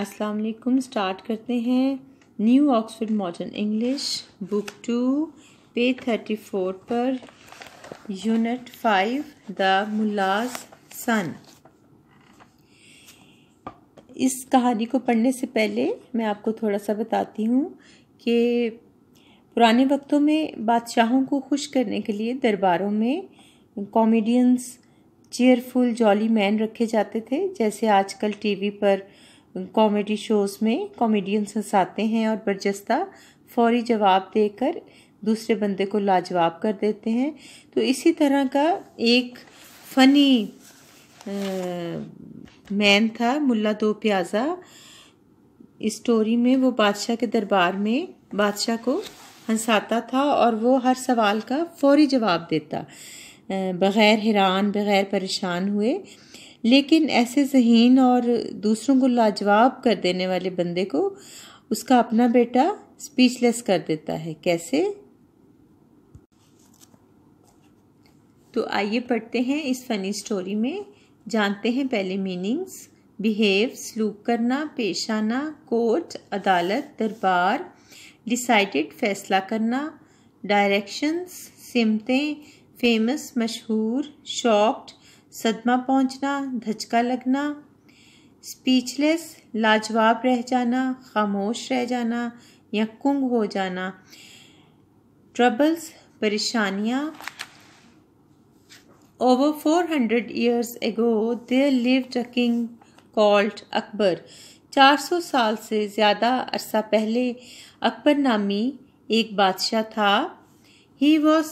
अस्सलाम वालेकुम स्टार्ट करते हैं new Oxford modern English book two page thirty four पर unit five the Mulla's son इस कहानी को पढ़ने से पहले मैं आपको थोड़ा सा बताती हूँ कि पुराने वक्तों में बादशाहों को खुश करने के लिए दरबारों में कॉमेडियंस चेयरफुल जॉली मैन रखे जाते थे जैसे आजकल टीवी पर कॉमेडी शोज़ में कॉमेडियंस हंसाते हैं और बर्जस्ता फौरी जवाब देकर दूसरे बंदे को लाजवाब कर देते हैं तो इसी तरह का एक फ़नी मैन था मुल्ला दो प्याज़ा इस स्टोरी में वो बादशाह के दरबार में बादशाह को हंसाता था और वो हर सवाल का फौरी जवाब देता बग़ैर हैरान बग़ैर परेशान हुए लेकिन ऐसे जहीन और दूसरों को लाजवाब कर देने वाले बंदे को उसका अपना बेटा स्पीचलेस कर देता है कैसे तो आइए पढ़ते हैं इस फनी स्टोरी में जानते हैं पहले मीनिंग्स बिहेव सलूक करना पेश आना कोर्ट अदालत दरबार डिसाइडेड फैसला करना डायरेक्शंस सिमतें फेमस मशहूर शॉक्ड सदमा पहुंचना, धचका लगना स्पीचलेस लाजवाब रह जाना खामोश रह जाना या कुंग हो जाना ट्रबल्स परेशानियाँ hundred years ago ago there lived king called Akbar चार सौ साल से ज़्यादा अरसा पहले अकबर नामी एक बादशाह था he was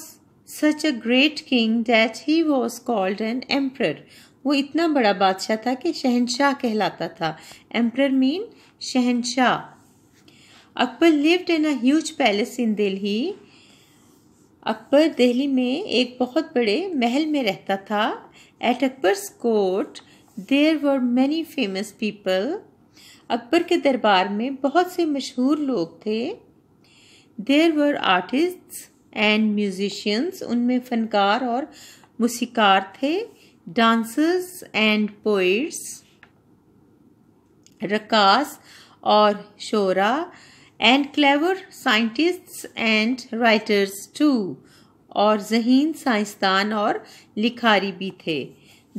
such a great king that he was called an emperor वो इतना बड़ा बादशाह था कि शहनशाह कहलाता था एम्प्रर मीन शहनशाह Akbar lived in a palace in Delhi Akbar Delhi में एक बहुत बड़े महल में रहता था at Akbar's court there were many famous people Akbar के दरबार में बहुत से मशहूर लोग थे there were artists and musicians उनमें फनकार और मूसीकार थे डांसर्स एंड पोइट्स रकास और शोरा and clever scientists and writers too और जहीन साइंसदान और लिखारी भी थे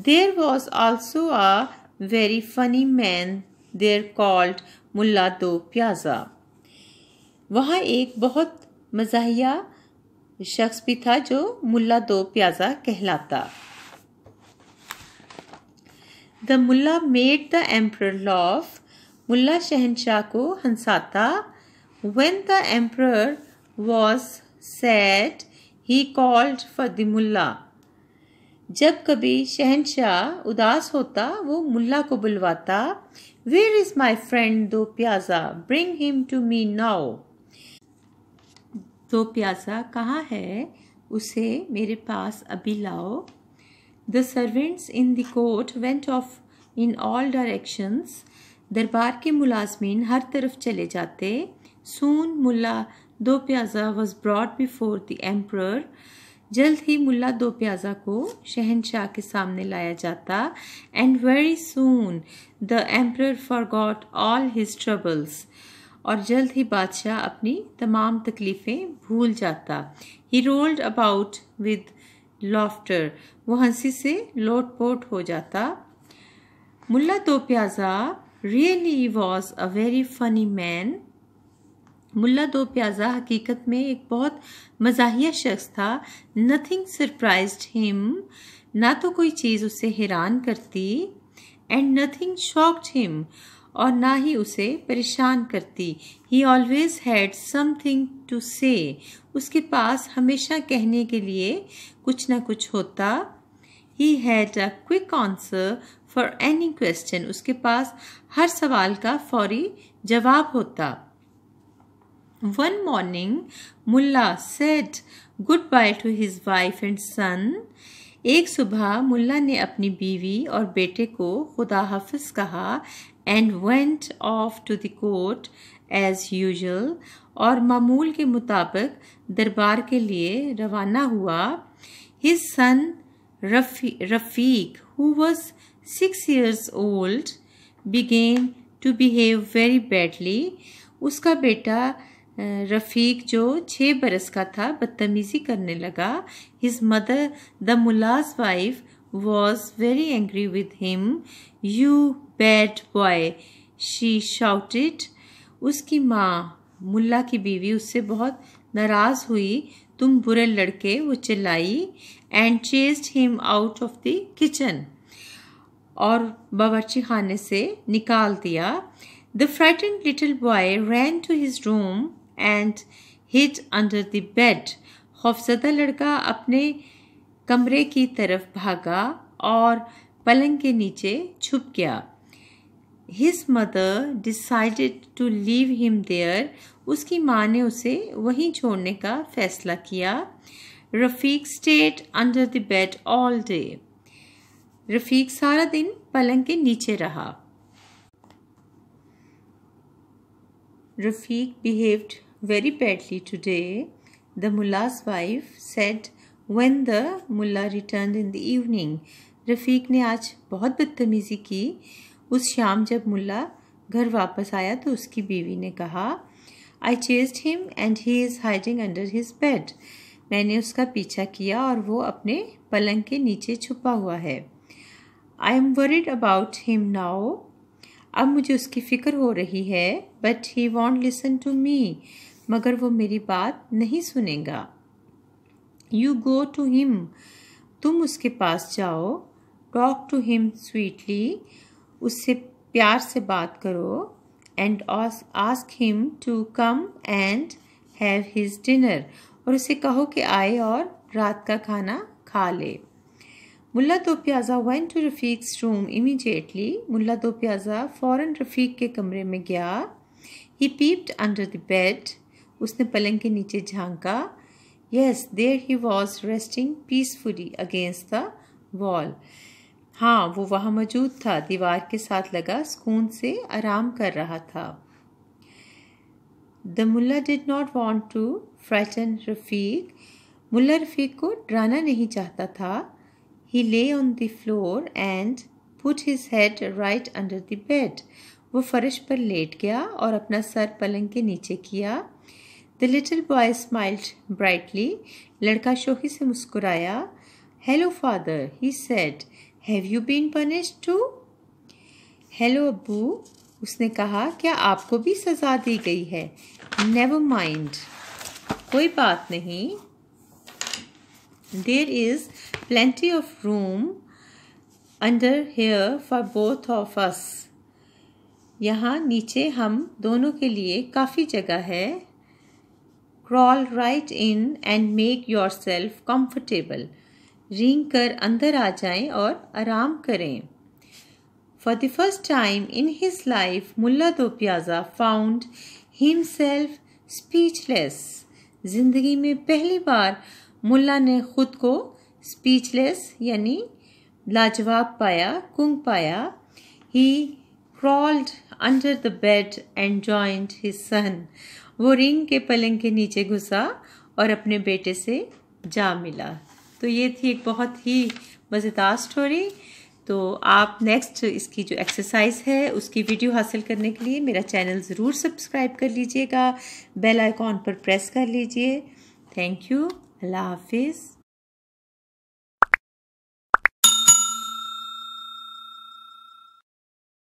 there was also a very funny man there called Mulla Do Pyaza वहाँ एक बहुत मजाया शख्स भी था जो मुल्ला दो प्याजा कहलाता the Mulla made the emperor laugh Mulla शहनशाह को हंसाता when the emperor was sad he called for the Mulla जब कभी शहनशाह उदास होता वो मुल्ला को बुलवाता where is my friend Do Pyaza bring him to me now Do Pyaza कहाँ है उसे मेरे पास अभी लाओ the servants in the court went off in all directions दरबार के मुलाजमीन हर तरफ चले जाते soon Mulla Do Pyaza was brought before the emperor जल्द ही मुल्ला दो प्याजा को शहनशाह के सामने लाया जाता and very soon the emperor forgot all his troubles और जल्द ही बादशाह अपनी तमाम तकलीफ़ें भूल जाता he rolled about with laughter वो हंसी से लोटपोट हो जाता Mulla Do Pyaza really was a very funny man Mulla Do Pyaza हकीकत में एक बहुत मजाहिया शख्स था नथिंग सरप्राइज हिम ना तो कोई चीज़ उसे हैरान करती एंड नथिंग शॉक्ड हिम और ना ही उसे परेशान करती he always had something to say उसके पास हमेशा कहने के लिए कुछ ना कुछ होता he had a quick answer for any question उसके पास हर सवाल का फौरी जवाब होता one morning Mulla said goodbye to his wife and son एक सुबह मुल्ला ने अपनी बीवी और बेटे को खुदा हाफिज कहा and went off to the court as usual और मामूल के मुताबिक दरबार के लिए रवाना हुआ his son Rafiq who was six years old began to behave very badly उसका बेटा रफ़ीक जो छः बरस का था बदतमीज़ी करने लगा his mother the Mulla's wife was very angry with him. You bad boy, she shouted. उसकी माँ मुल्ला की बीवी उससे बहुत नाराज़ हुई तुम बुरे लड़के वो चिल्लाई and chased him out of the kitchen और बावर्ची खाने से निकाल दिया the frighten little boy ran to his room and hid under the bed खौफजदा लड़का अपने कमरे की तरफ भागा और पलंग के नीचे छुप गया his mother decided to leave him there उसकी माँ ने उसे वहीं छोड़ने का फैसला किया Rafiq stayed under the bed all day Rafiq सारा दिन पलंग के नीचे रहा Rafiq behaved very badly today the Mulla's wife said when the Mulla returned in the evening Rafiq ने आज बहुत बदतमीज़ी की उस शाम जब मुला घर वापस आया तो उसकी बीवी ने कहा I chased him and he is hiding under his bed मैंने उसका पीछा किया और वो अपने पलंग के नीचे छुपा हुआ है I am worried about him now अब मुझे उसकी फ़िक्र हो रही है but he won't listen to me मगर वो मेरी बात नहीं सुनेगा यू गो टू हिम तुम उसके पास जाओ टॉक टू हिम स्वीटली उससे प्यार से बात करो and ask him to come and have his dinner और उसे कहो कि आए और रात का खाना खा ले Mulla Do Pyaza went to Rafiq room immediately Mulla Do Pyaza फ़ौर रफ़ीक के कमरे में गया he peeped under the bed उसने पलंग के नीचे झांका yes there he was resting peacefully against the wall हाँ वो वहाँ मौजूद था दीवार के साथ लगा सुकून से आराम कर रहा था the Mulla did not want to frighten Rafiq Mulla Rafiq को डराना नहीं चाहता था he lay on the floor and put his head right under the bed वो फर्श पर लेट गया और अपना सर पलंग के नीचे किया the little boy smiled brightly लड़का शोखी से मुस्कुराया hello father he said have you been punished too hello अबू उसने कहा क्या आपको भी सज़ा दी गई है नेवर माइंड कोई बात नहीं there is plenty of room under here for both of us यहाँ नीचे हम दोनों के लिए काफ़ी जगह है crawl right in and make yourself comfortable रिंग कर अंदर आ जाएं और आराम करें for the first time in his life Mulla Pyaza found himself speechless जिंदगी में पहली बार मुल्ला ने खुद को स्पीचलेस यानी लाजवाब पाया कुंग पाया he crawled under the bed and joined his son वो रिंग के पलंग के नीचे घुसा और अपने बेटे से जा मिला तो ये थी एक बहुत ही मज़ेदार स्टोरी तो आप नेक्स्ट इसकी जो एक्सरसाइज है उसकी वीडियो हासिल करने के लिए मेरा चैनल ज़रूर सब्सक्राइब कर लीजिएगा बेल आइकॉन पर प्रेस कर लीजिए थैंक यू अल्लाह हाफिज़